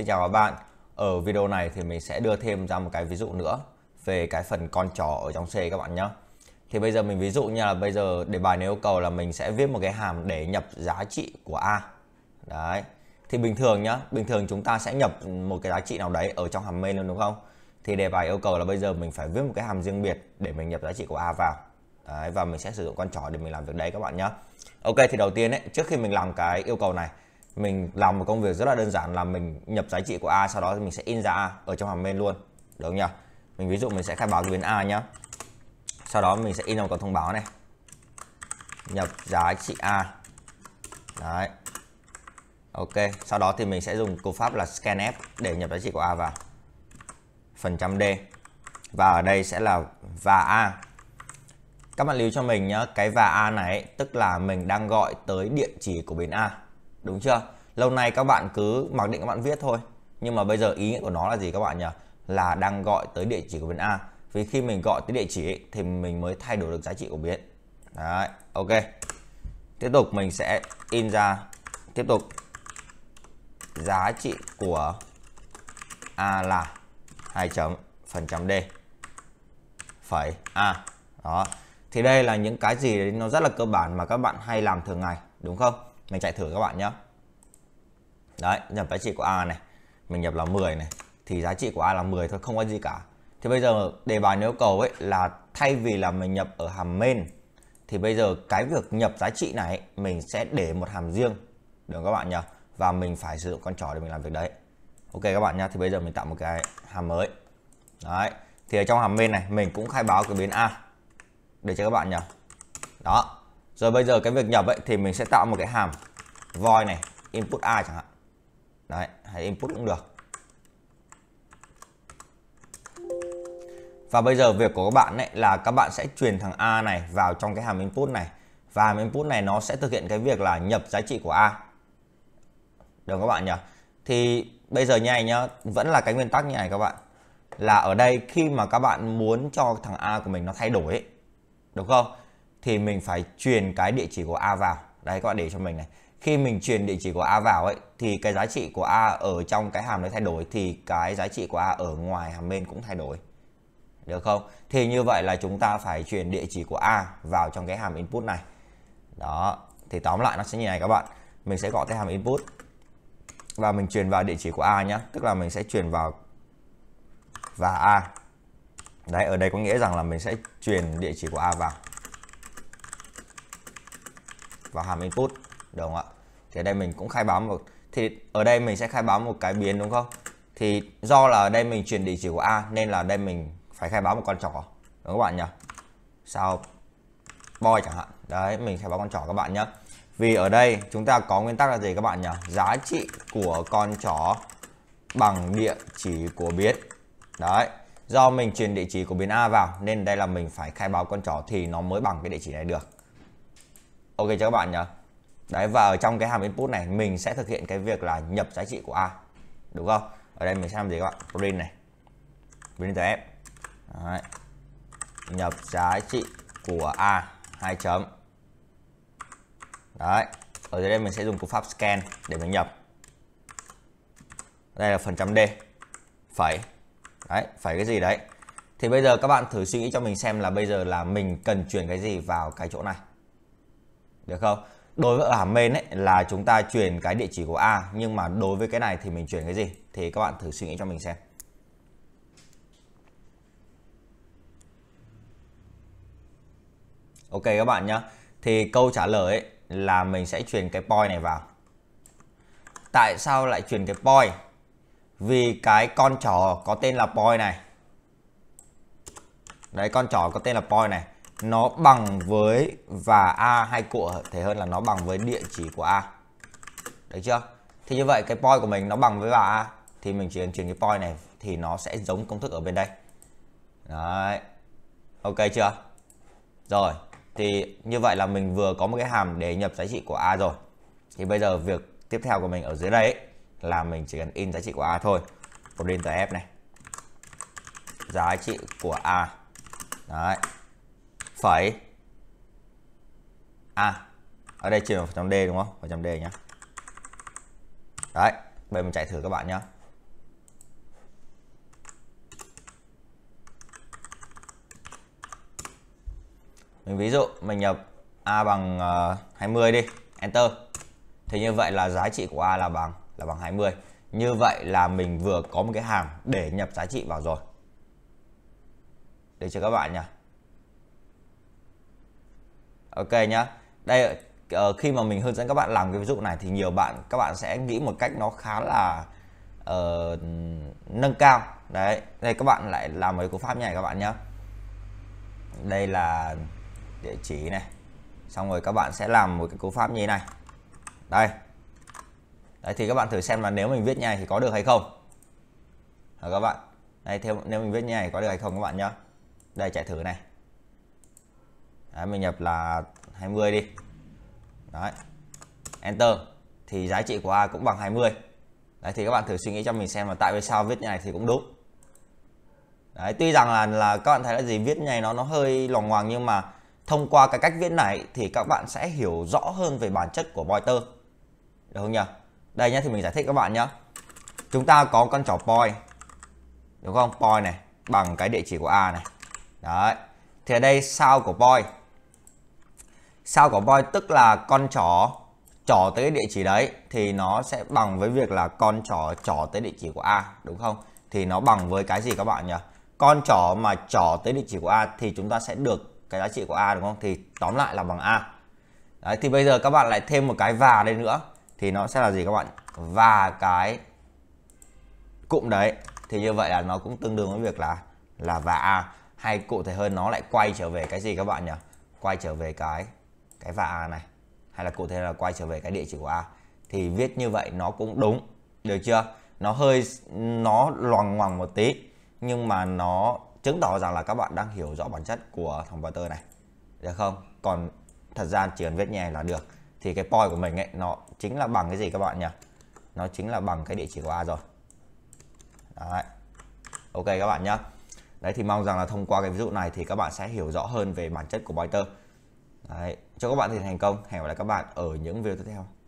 Xin chào các bạn Ở video này thì mình sẽ đưa thêm ra một cái ví dụ nữa Về cái phần con chó ở trong C các bạn nhé Thì bây giờ mình ví dụ như là bây giờ đề bài này yêu cầu là mình sẽ viết một cái hàm để nhập giá trị của A Đấy Thì bình thường nhá Bình thường chúng ta sẽ nhập một cái giá trị nào đấy ở trong hàm main luôn đúng không Thì đề bài yêu cầu là bây giờ mình phải viết một cái hàm riêng biệt để mình nhập giá trị của A vào Đấy, và mình sẽ sử dụng con chó để mình làm việc đấy các bạn nhé Ok thì đầu tiên ấy, trước khi mình làm cái yêu cầu này mình làm một công việc rất là đơn giản là mình nhập giá trị của A sau đó thì mình sẽ in ra A ở trong hàm main luôn được không nhỉ mình ví dụ mình sẽ khai báo biến A nhá sau đó mình sẽ in vào một thông báo này nhập giá trị A đấy ok sau đó thì mình sẽ dùng cú pháp là scanf để nhập giá trị của A vào phần trăm D và ở đây sẽ là và A các bạn lưu cho mình nhé cái và A này tức là mình đang gọi tới địa chỉ của biến A đúng chưa lâu nay các bạn cứ mặc định các bạn viết thôi nhưng mà bây giờ ý nghĩa của nó là gì các bạn nhỉ là đang gọi tới địa chỉ của biến a vì khi mình gọi tới địa chỉ ấy, thì mình mới thay đổi được giá trị của biến đấy ok tiếp tục mình sẽ in ra tiếp tục giá trị của a là hai chấm phần trăm d phẩy a đó thì đây là những cái gì nó rất là cơ bản mà các bạn hay làm thường ngày đúng không mình chạy thử các bạn nhé đấy nhập giá trị của a này mình nhập là 10 này thì giá trị của a là 10 thôi không có gì cả thì bây giờ đề bài yêu cầu ấy là thay vì là mình nhập ở hàm main thì bây giờ cái việc nhập giá trị này mình sẽ để một hàm riêng được các bạn nhỉ và mình phải sử dụng con trỏ để mình làm việc đấy ok các bạn nhá thì bây giờ mình tạo một cái hàm mới đấy thì ở trong hàm main này mình cũng khai báo cái biến a để cho các bạn nhỉ đó rồi bây giờ cái việc nhập ấy thì mình sẽ tạo một cái hàm void này input a chẳng hạn. Đấy, hay input cũng được. Và bây giờ việc của các bạn ấy là các bạn sẽ truyền thằng a này vào trong cái hàm input này và hàm input này nó sẽ thực hiện cái việc là nhập giá trị của a. Được các bạn nhỉ? Thì bây giờ như này nhá, vẫn là cái nguyên tắc như này các bạn. Là ở đây khi mà các bạn muốn cho thằng a của mình nó thay đổi ấy, đúng không? thì mình phải truyền cái địa chỉ của A vào. Đấy các bạn để cho mình này. Khi mình truyền địa chỉ của A vào ấy thì cái giá trị của A ở trong cái hàm nó thay đổi thì cái giá trị của A ở ngoài hàm bên cũng thay đổi. Được không? Thì như vậy là chúng ta phải truyền địa chỉ của A vào trong cái hàm input này. Đó, thì tóm lại nó sẽ như này các bạn. Mình sẽ gọi cái hàm input và mình truyền vào địa chỉ của A nhé. Tức là mình sẽ truyền vào và A. Đấy, ở đây có nghĩa rằng là mình sẽ truyền địa chỉ của A vào và hàm input đúng không ạ thì ở đây mình cũng khai báo một thì ở đây mình sẽ khai báo một cái biến đúng không thì do là ở đây mình chuyển địa chỉ của a nên là ở đây mình phải khai báo một con trỏ đúng không các bạn nhỉ sao boy chẳng hạn đấy mình khai báo con trỏ các bạn nhé vì ở đây chúng ta có nguyên tắc là gì các bạn nhỉ giá trị của con chó bằng địa chỉ của biến đấy do mình truyền địa chỉ của biến a vào nên đây là mình phải khai báo con chó thì nó mới bằng cái địa chỉ này được ok cho các bạn nhỉ đấy và ở trong cái hàm input này mình sẽ thực hiện cái việc là nhập giá trị của a đúng không ở đây mình xem làm gì các bạn print này print f đấy. nhập giá trị của a hai chấm đấy ở dưới đây mình sẽ dùng cú pháp scan để mình nhập đây là phần trăm d phẩy đấy phẩy cái gì đấy thì bây giờ các bạn thử suy nghĩ cho mình xem là bây giờ là mình cần chuyển cái gì vào cái chỗ này được không đối với hàm main ấy là chúng ta chuyển cái địa chỉ của a nhưng mà đối với cái này thì mình chuyển cái gì thì các bạn thử suy nghĩ cho mình xem ok các bạn nhá thì câu trả lời ấy là mình sẽ truyền cái point này vào tại sao lại truyền cái point vì cái con chó có tên là point này đấy con chó có tên là point này nó bằng với và A hay của thể hơn là nó bằng với địa chỉ của A. Đấy chưa? Thì như vậy cái point của mình nó bằng với và A thì mình chỉ cần chuyển cái point này thì nó sẽ giống công thức ở bên đây. Đấy. Ok chưa? Rồi, thì như vậy là mình vừa có một cái hàm để nhập giá trị của A rồi. Thì bây giờ việc tiếp theo của mình ở dưới đây ấy, là mình chỉ cần in giá trị của A thôi. Print F này. Giá trị của A. Đấy, phẩy à ở đây chuyển vào trong D đúng không vào trong D nhá đấy bây mình chạy thử các bạn nhá mình ví dụ mình nhập A bằng uh, ờ, 20 đi Enter thì như vậy là giá trị của A là bằng là bằng 20 như vậy là mình vừa có một cái hàm để nhập giá trị vào rồi để cho các bạn nhá ok nhá đây uh, khi mà mình hướng dẫn các bạn làm cái ví dụ này thì nhiều bạn các bạn sẽ nghĩ một cách nó khá là uh, nâng cao đấy đây các bạn lại làm mấy cú pháp này các bạn nhé đây là địa chỉ này xong rồi các bạn sẽ làm một cái cú pháp như thế này đây đấy thì các bạn thử xem là nếu mình viết như này thì có được hay không Hả các bạn đây theo nếu mình viết như này có được hay không các bạn nhá đây chạy thử này đấy, mình nhập là 20 đi đấy enter thì giá trị của a cũng bằng 20 đấy thì các bạn thử suy nghĩ cho mình xem là tại vì sao viết như này thì cũng đúng đấy tuy rằng là là các bạn thấy là gì viết như này nó nó hơi loằng ngoằng nhưng mà thông qua cái cách viết này thì các bạn sẽ hiểu rõ hơn về bản chất của pointer được không nhỉ đây nhá thì mình giải thích các bạn nhá chúng ta có con trỏ point đúng không point này bằng cái địa chỉ của a này đấy thì ở đây sao của point sao có voi tức là con chó trỏ tới địa chỉ đấy thì nó sẽ bằng với việc là con chó trỏ tới địa chỉ của A đúng không? Thì nó bằng với cái gì các bạn nhỉ? Con chó mà trỏ tới địa chỉ của A thì chúng ta sẽ được cái giá trị của A đúng không? Thì tóm lại là bằng A. Đấy thì bây giờ các bạn lại thêm một cái và đây nữa thì nó sẽ là gì các bạn? Và cái cụm đấy thì như vậy là nó cũng tương đương với việc là là và A hay cụ thể hơn nó lại quay trở về cái gì các bạn nhỉ? Quay trở về cái cái var này hay là cụ thể là quay trở về cái địa chỉ của a thì viết như vậy nó cũng đúng được chưa nó hơi nó loằng ngoằng một tí nhưng mà nó chứng tỏ rằng là các bạn đang hiểu rõ bản chất của thằng Potter này được không còn thật ra chỉ cần viết nhẹ là được thì cái poi của mình ấy nó chính là bằng cái gì các bạn nhỉ nó chính là bằng cái địa chỉ của a rồi đấy ok các bạn nhá đấy thì mong rằng là thông qua cái ví dụ này thì các bạn sẽ hiểu rõ hơn về bản chất của Pointer Đấy, cho các bạn thì thành công hẹn gặp lại các bạn ở những video tiếp theo